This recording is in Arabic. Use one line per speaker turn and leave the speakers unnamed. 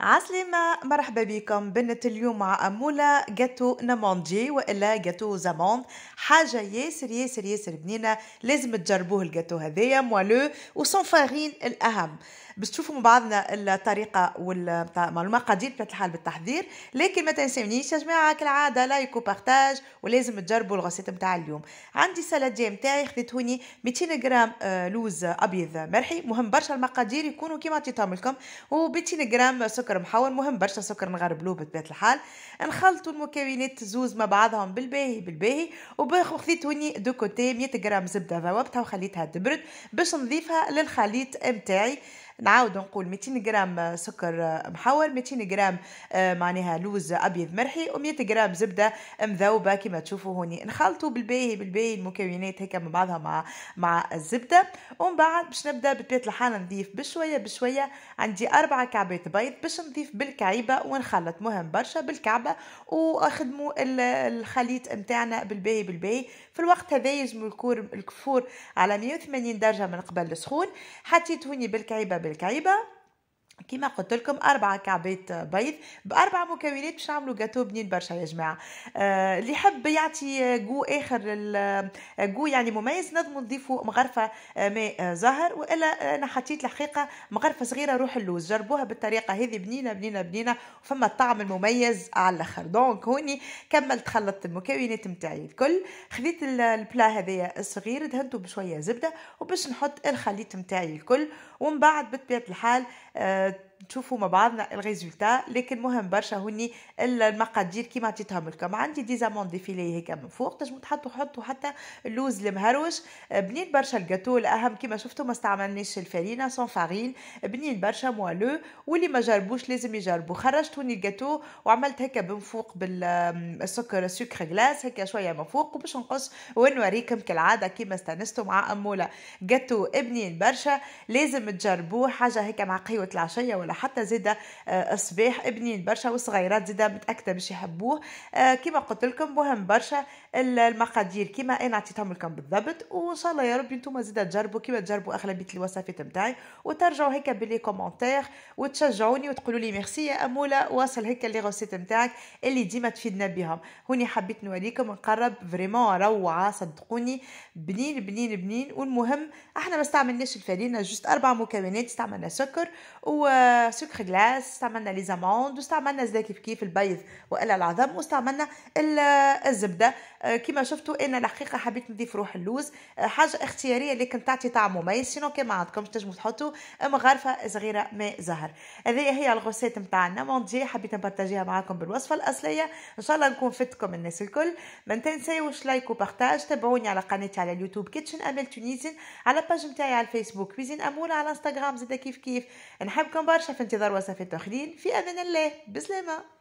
عسلامة مرحبا بكم بنت اليوم مع أمولة جاتو ناموندي وإلا جاتو زاموند حاجة ياسر ياسر ياسر بنينة لازم تجربوه الجاتو هذايا موالو وسون فارين الأهم باش تشوفوا مع بعضنا الطريقه والمعلومه قليل بطبيعه الحال بالتحضير لكن ما تنسونيش يا جماعه كالعاده لايك وبارتاج ولازم تجربوا الغسيت نتاع اليوم عندي سلاديه نتاعي خذيت هوني 200 غرام آه، لوز ابيض مرحي مهم برشا المقادير يكونوا كيما عطيتهم لكم و200 غرام سكر محول مهم برشا سكر نغربلوه بطبيعه الحال نخلطوا المكونات زوز مع بعضهم بالباهي بالباهي وخذيت هوني دو كوتي 100 غرام زبده ذوبتها وخليتها تبرد باش نضيفها للخليط نتاعي نعاود نقول 200 جرام سكر محور 200 جرام آه، معناها لوز ابيض مرحي و100 جرام زبده مذوبه كما تشوفوا هوني نخلطوا بالباهي بالباهي المكونات هكا مع بعضها مع مع الزبده ومن بعد باش نبدا بطبيعه الحال نضيف بشويه بشويه عندي أربعة كعبات بيض باش نضيف بالكعيبه ونخلط مهم برشا بالكعبه واخدموا الخليط نتاعنا بالباهي بالباهي في الوقت هذا يجمو الكور الكفور على 180 درجه من قبل السخون حطيت هوني بالكعيبه del Caiba. كما قلت لكم أربعة كعبات بيض بأربع مكونات باش نعملوا جاتو بنين برشا يا جماعة آه اللي يحب يعطي جو آخر جو آه، يعني مميز نظموا نضيفوا مغرفة آه، ماء آه، زهر وإلا أنا حطيت الحقيقة مغرفة صغيرة روح اللوز جربوها بالطريقة هذه بنينة بنينة بنينة وفما الطعم المميز على الآخر دونك هوني كملت خلطت المكونات نتاعي الكل خذيت البلا هذايا الصغير دهنته بشوية زبدة وباش نحط الخليط نتاعي الكل ومن بعد بطبيعة الحال آه نشوفوا مع بعضنا الريزولتا لكن مهم برشا هوني المقادير كيما عطيتهم لكم عندي دي زامون دي فيلي هيك من فوق تنجموا تحطوا حطوا حتى اللوز المهروش بنين برشا الجاتو الاهم كيما شفتوا ما استعملناش الفارينة سون فارين بنين برشا موالو واللي ما جربوش لازم يجربوا خرجت هوني الجاتو وعملت هيك من فوق بالسكر سكر غلاس هيك شويه من فوق وباش نقص ونوريكم كالعاده كيما استانستوا مع اموله جاتو بنين برشا لازم تجربوه حاجه هيك مع قهوه العشيه ولا حتى زيدا الصباح آه، بنين برشا وصغيرات زيدا متاكده باش يحبوه آه، كما قلت لكم مهم برشا المقادير كما انا عطيتهم لكم بالضبط وان شاء الله يا ربي انتم زيدا تجربوا كما تجربوا اغلبيه الوصفات نتاعي وترجعوا هيك باللي كومونتير وتشجعوني وتقولوا لي ميرسي يا اموله واصل هيك لي غوسيت نتاعك اللي ديما تفيدنا بهم هوني حبيت نوريكم نقرب فريمون روعه صدقوني بنين بنين بنين والمهم احنا ما استعملناش الفرينه جوست اربع مكونات استعملنا سكر و سكر غلاس استعملنا لي زاموند واستعملنا زاد كيف كيف البيض والا العظم واستعملنا الزبده آه، كما شفتوا انا الحقيقه حبيت نضيف روح اللوز آه، حاجه اختياريه لكن تعطي طعم مميز شنو كان ما عندكمش تنجموا تحطوا مغرفه صغيره ماء زهر هذه هي الغوسيت نتاعنا موندي حبيت نبارطاجيها معاكم بالوصفه الاصليه ان شاء الله نكون فدتكم الناس الكل ما تنساوش لايك وبارطاج تابعوني على قناتي على اليوتيوب كيتشن امل تونيزين على باج نتاعي على الفيسبوك كويزين امول على انستغرام زاد كيف كيف نحبكم برشا برشا في انتظار وصفات أخرين في أمان الله بسلامة